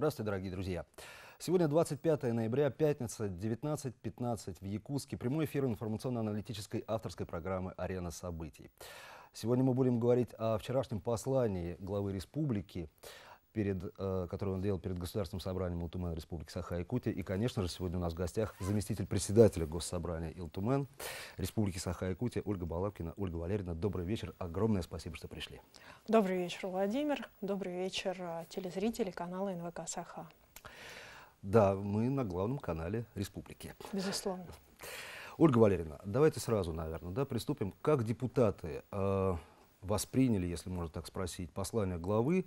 Здравствуйте, дорогие друзья. Сегодня 25 ноября, пятница, 19.15 в Якутске. Прямой эфир информационно-аналитической авторской программы «Арена событий». Сегодня мы будем говорить о вчерашнем послании главы республики, перед, э, который он делал перед Государственным собранием Илтумен Республики Саха-Якутия. И, конечно же, сегодня у нас в гостях заместитель председателя Госсобрания Илтумен Республики Саха-Якутия Ольга Балабкина. Ольга Валерьевна, добрый вечер. Огромное спасибо, что пришли. Добрый вечер, Владимир. Добрый вечер, э, телезрители канала НВК Саха. Да, мы на главном канале Республики. Безусловно. Ольга Валерьевна, давайте сразу, наверное, да, приступим. Как депутаты э, восприняли, если можно так спросить, послание главы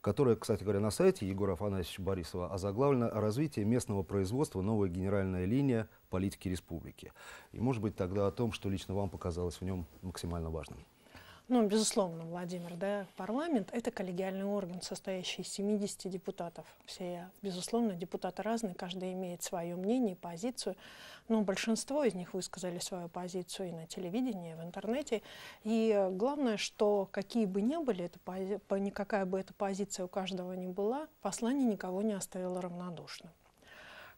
которая, кстати говоря, на сайте Егора Афанасьевича Борисова озаглавлена «Развитие местного производства. Новая генеральная линия политики республики». И, может быть, тогда о том, что лично вам показалось в нем максимально важным ну, безусловно, Владимир, да, парламент – это коллегиальный орган, состоящий из 70 депутатов. Все, безусловно, депутаты разные, каждый имеет свое мнение, позицию, но большинство из них высказали свою позицию и на телевидении, и в интернете. И главное, что какие бы ни были, это, пози, никакая бы эта позиция у каждого не была, послание никого не оставило равнодушным.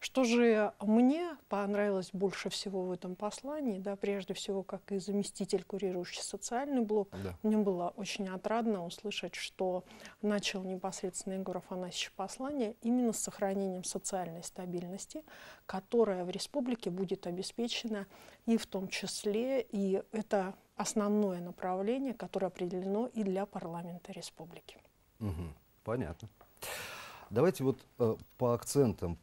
Что же мне понравилось больше всего в этом послании, да, прежде всего, как и заместитель, курирующий социальный блок, да. мне было очень отрадно услышать, что начал непосредственно Егор Афанасьевич послание именно с сохранением социальной стабильности, которая в республике будет обеспечена и в том числе, и это основное направление, которое определено и для парламента республики. Угу. Понятно. Давайте вот э, по акцентам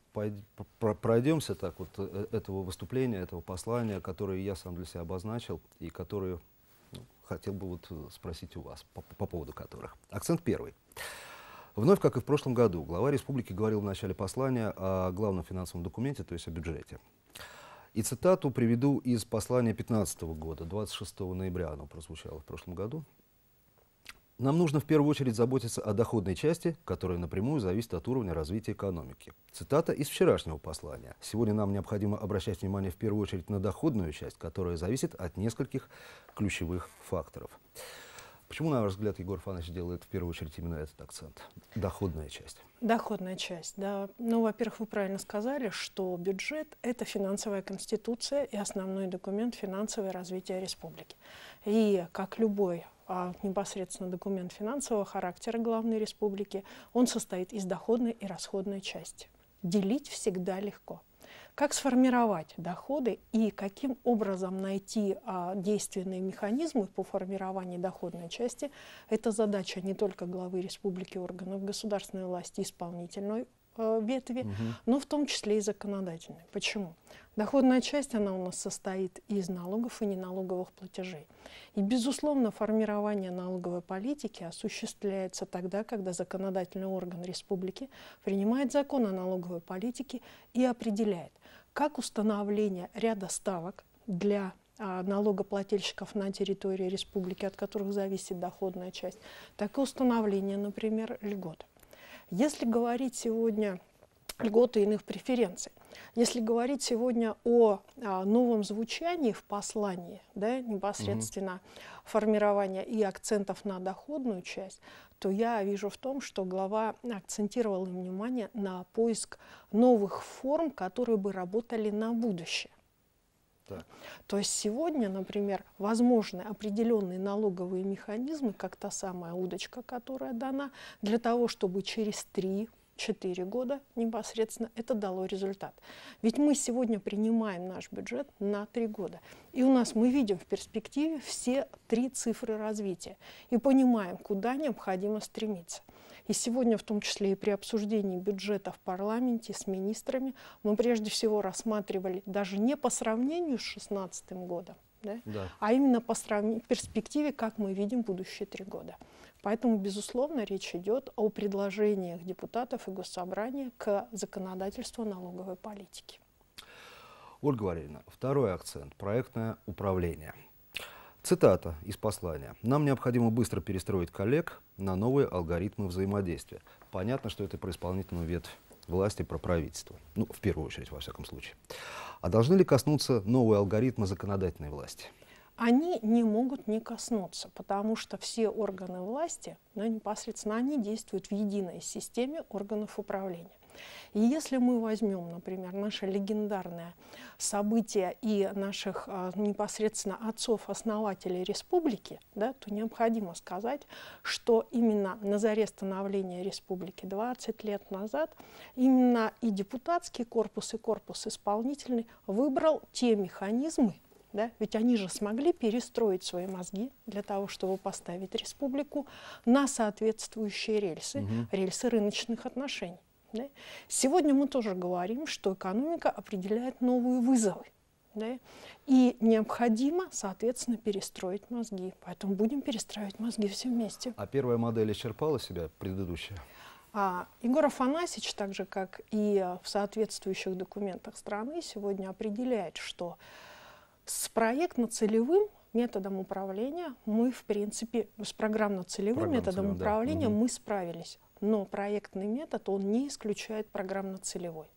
пройдемся так вот э, э, этого выступления, этого послания, которое я сам для себя обозначил и которое ну, хотел бы вот э, спросить у вас по, по поводу которых. Акцент первый. Вновь, как и в прошлом году, глава республики говорил в начале послания о главном финансовом документе, то есть о бюджете. И цитату приведу из послания 2015 года, 26 ноября оно прозвучало в прошлом году. Нам нужно в первую очередь заботиться о доходной части, которая напрямую зависит от уровня развития экономики. Цитата из вчерашнего послания. Сегодня нам необходимо обращать внимание в первую очередь на доходную часть, которая зависит от нескольких ключевых факторов. Почему, на ваш взгляд, Егор Фанович делает в первую очередь именно этот акцент? Доходная часть. Доходная часть, да. Ну, во-первых, вы правильно сказали, что бюджет – это финансовая конституция и основной документ финансового развития республики. И, как любой а, непосредственно документ финансового характера главной республики, он состоит из доходной и расходной части. Делить всегда легко. Как сформировать доходы и каким образом найти а, действенные механизмы по формированию доходной части – это задача не только главы республики, органов государственной власти, исполнительной Э, ветви, угу. но в том числе и законодательной. Почему? Доходная часть, она у нас состоит из налогов и неналоговых платежей. И, безусловно, формирование налоговой политики осуществляется тогда, когда законодательный орган республики принимает закон о налоговой политике и определяет, как установление ряда ставок для а, налогоплательщиков на территории республики, от которых зависит доходная часть, так и установление, например, льгот. Если говорить сегодня льготы иных преференций. Если говорить сегодня о, о а, новом звучании в послании, да, непосредственно угу. формирования и акцентов на доходную часть, то я вижу в том, что глава акцентировала внимание на поиск новых форм, которые бы работали на будущее. Так. То есть сегодня, например, возможны определенные налоговые механизмы, как та самая удочка, которая дана, для того, чтобы через три 4 года непосредственно, это дало результат. Ведь мы сегодня принимаем наш бюджет на 3 года. И у нас мы видим в перспективе все три цифры развития и понимаем, куда необходимо стремиться. И сегодня, в том числе и при обсуждении бюджета в парламенте с министрами, мы прежде всего рассматривали даже не по сравнению с 2016 годом, да? Да. а именно по сравнению, перспективе, как мы видим будущие три года. Поэтому, безусловно, речь идет о предложениях депутатов и госсобрания к законодательству налоговой политики. Ольга Валерьевна, второй акцент – проектное управление – Цитата из послания. «Нам необходимо быстро перестроить коллег на новые алгоритмы взаимодействия». Понятно, что это про исполнительную ветвь власти, про правительство. Ну, в первую очередь, во всяком случае. А должны ли коснуться новые алгоритмы законодательной власти? Они не могут не коснуться, потому что все органы власти, ну, непосредственно они действуют в единой системе органов управления. И если мы возьмем, например, наше легендарное событие и наших а, непосредственно отцов-основателей республики, да, то необходимо сказать, что именно на заре становления республики 20 лет назад именно и депутатский корпус, и корпус исполнительный выбрал те механизмы, да? Ведь они же смогли перестроить свои мозги для того, чтобы поставить республику на соответствующие рельсы, угу. рельсы рыночных отношений. Да? Сегодня мы тоже говорим, что экономика определяет новые вызовы. Да? И необходимо, соответственно, перестроить мозги. Поэтому будем перестраивать мозги все вместе. А первая модель исчерпала себя, предыдущая? А Егор Афанасьевич, так же как и в соответствующих документах страны, сегодня определяет, что с проектно-целевым методом управления мы, в принципе, с программно-целевым методом управления да. мы справились но проектный метод, он не исключает программно-целевой.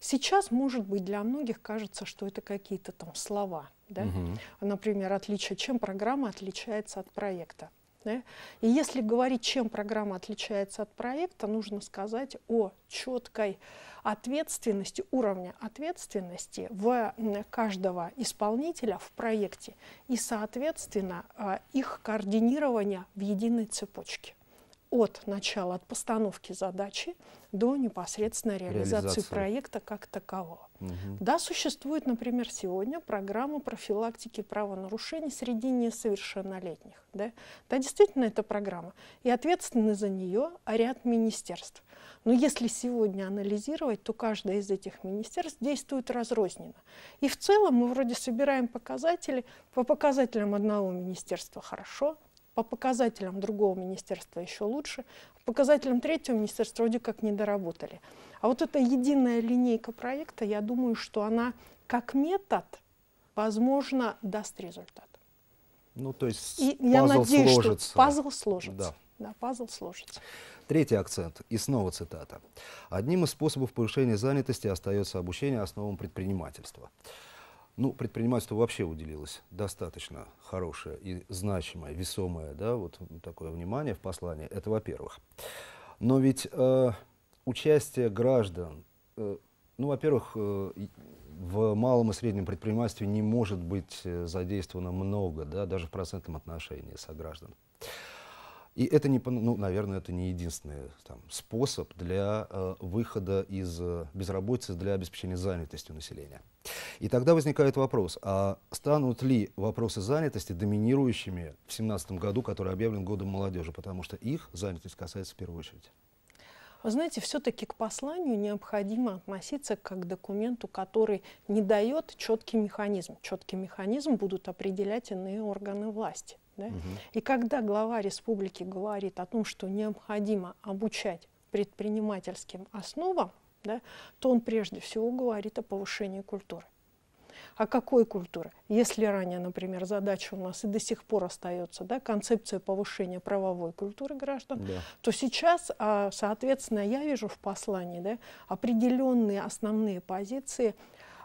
Сейчас, может быть, для многих кажется, что это какие-то там слова. Да? Угу. Например, отличие, чем программа отличается от проекта. Да? И если говорить, чем программа отличается от проекта, нужно сказать о четкой ответственности, уровне ответственности в каждого исполнителя в проекте и, соответственно, а, их координирования в единой цепочке от начала, от постановки задачи до непосредственно реализации, реализации. проекта как такового. Угу. Да, существует, например, сегодня программа профилактики правонарушений среди несовершеннолетних. Да? да, действительно, это программа. И ответственны за нее ряд министерств. Но если сегодня анализировать, то каждое из этих министерств действует разрозненно. И в целом мы вроде собираем показатели, по показателям одного министерства хорошо, по показателям другого министерства еще лучше, по показателям третьего министерства вроде как недоработали. А вот эта единая линейка проекта, я думаю, что она как метод, возможно, даст результат. Ну, то есть И пазл я надеюсь, сложится. Что пазл сложится. Да. да, пазл сложится. Третий акцент, и снова цитата. «Одним из способов повышения занятости остается обучение основам предпринимательства». Ну, предпринимательство вообще уделилось достаточно хорошее и значимое, весомое, да, вот такое внимание в послании, это во-первых. Но ведь э, участие граждан, э, ну, во-первых, э, в малом и среднем предпринимательстве не может быть э, задействовано много, да, даже в процентном отношении сограждан. граждан. И это, не, ну, наверное, это не единственный там, способ для э, выхода из э, безработицы, для обеспечения занятости у населения. И тогда возникает вопрос, а станут ли вопросы занятости доминирующими в 2017 году, который объявлен годом молодежи, потому что их занятость касается в первую очередь? Вы знаете, все-таки к посланию необходимо относиться как к документу, который не дает четкий механизм. Четкий механизм будут определять иные органы власти. Да? Угу. И когда глава республики говорит о том, что необходимо обучать предпринимательским основам, да, то он прежде всего говорит о повышении культуры. А какой культуры? Если ранее, например, задача у нас и до сих пор остается, да, концепция повышения правовой культуры граждан, да. то сейчас, а, соответственно, я вижу в послании да, определенные основные позиции,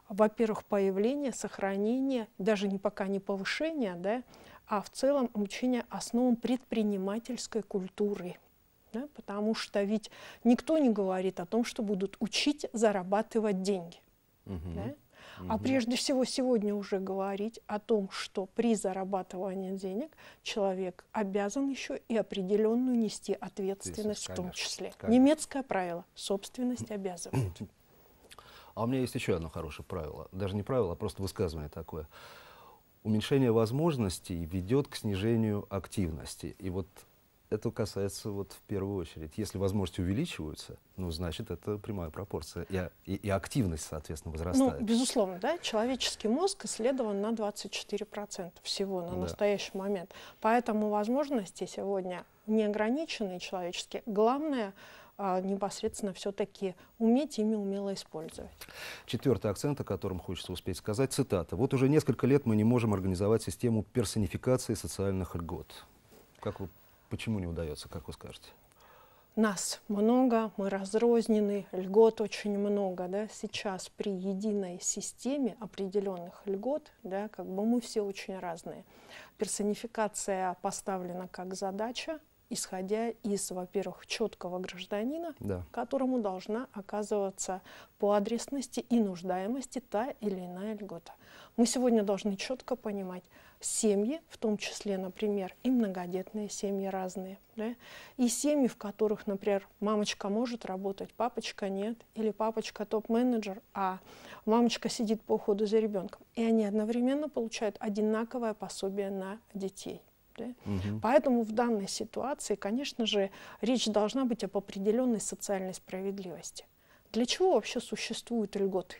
во-первых, появление, сохранение, даже не пока не повышение, да, а в целом обучение основам предпринимательской культуры. Да, потому что ведь никто не говорит о том, что будут учить зарабатывать деньги. Угу. Да? А прежде всего сегодня уже говорить о том, что при зарабатывании денег человек обязан еще и определенную нести ответственность конечно, в том числе. Конечно. Немецкое правило – собственность обязывает. А у меня есть еще одно хорошее правило. Даже не правило, а просто высказывание такое – уменьшение возможностей ведет к снижению активности. И вот это касается вот в первую очередь. Если возможности увеличиваются, ну, значит, это прямая пропорция. И, и, и активность, соответственно, ну, возрастает. Ну, безусловно, да. Человеческий мозг исследован на 24% всего на да. настоящий момент. Поэтому возможности сегодня неограниченные человечески. Главное а, непосредственно все-таки уметь ими умело использовать. Четвертый акцент, о котором хочется успеть сказать, цитата. «Вот уже несколько лет мы не можем организовать систему персонификации социальных льгот». Как вы, почему не удается, как вы скажете? Нас много, мы разрознены, льгот очень много. Да? Сейчас при единой системе определенных льгот, да, как бы мы все очень разные. Персонификация поставлена как задача, исходя из, во-первых, четкого гражданина, да. которому должна оказываться по адресности и нуждаемости та или иная льгота. Мы сегодня должны четко понимать семьи, в том числе, например, и многодетные семьи разные, да? и семьи, в которых, например, мамочка может работать, папочка нет, или папочка топ-менеджер, а мамочка сидит по уходу за ребенком. И они одновременно получают одинаковое пособие на детей действия. Угу. Поэтому в данной ситуации, конечно же, речь должна быть об определенной социальной справедливости. Для чего вообще существуют льготы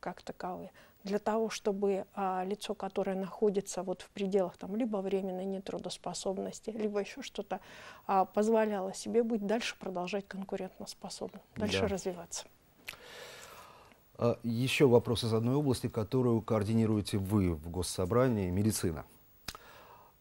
как таковые? Для того, чтобы а, лицо, которое находится вот в пределах там, либо временной нетрудоспособности, либо еще что-то, а, позволяло себе быть дальше продолжать конкурентоспособным, дальше да. развиваться. А, еще вопрос из одной области, которую координируете вы в Госсобрании – медицина.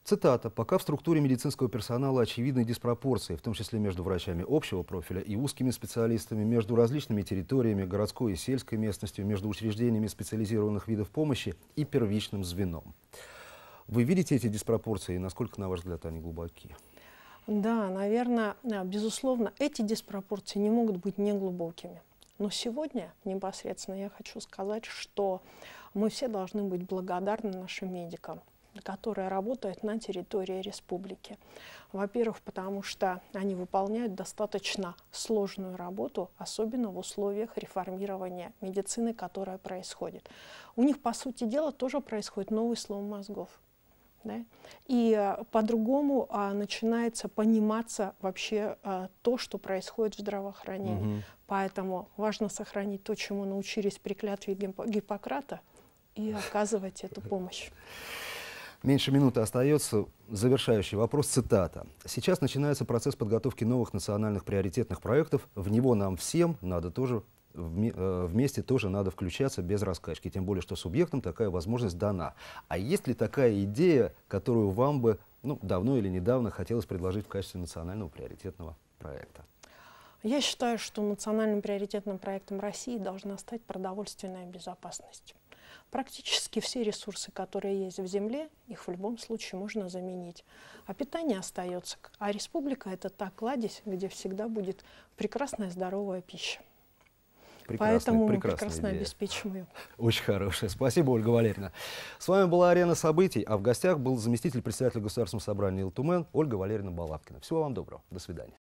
Цитата. «Пока в структуре медицинского персонала очевидны диспропорции, в том числе между врачами общего профиля и узкими специалистами, между различными территориями, городской и сельской местностью, между учреждениями специализированных видов помощи и первичным звеном». Вы видите эти диспропорции, и насколько, на ваш взгляд, они глубоки? Да, наверное, э, безусловно, эти диспропорции не могут быть неглубокими. Но сегодня непосредственно я хочу сказать, что мы все должны быть благодарны нашим медикам, которая работает на территории республики. Во-первых, потому что они выполняют достаточно сложную работу, особенно в условиях реформирования медицины, которая происходит. У них, по сути дела, тоже происходит новый слом мозгов. Да? И э, по-другому а, начинается пониматься вообще а, то, что происходит в здравоохранении. Угу. Поэтому важно сохранить то, чему научились при клятве Гиппократа, и оказывать эту помощь. Меньше минуты остается. Завершающий вопрос, цитата. «Сейчас начинается процесс подготовки новых национальных приоритетных проектов. В него нам всем надо тоже э, вместе тоже надо включаться без раскачки. Тем более, что субъектам такая возможность дана. А есть ли такая идея, которую вам бы ну, давно или недавно хотелось предложить в качестве национального приоритетного проекта? Я считаю, что национальным приоритетным проектом России должна стать продовольственная безопасность. Практически все ресурсы, которые есть в земле, их в любом случае можно заменить. А питание остается. А республика – это та кладезь, где всегда будет прекрасная здоровая пища. Прекрасная, Поэтому прекрасная мы прекрасно идея. обеспечим ее. Очень хорошая. Спасибо, Ольга Валерьевна. С вами была «Арена событий», а в гостях был заместитель председателя Государственного собрания «Илтумен» Ольга Валерьевна Балабкина. Всего вам доброго. До свидания.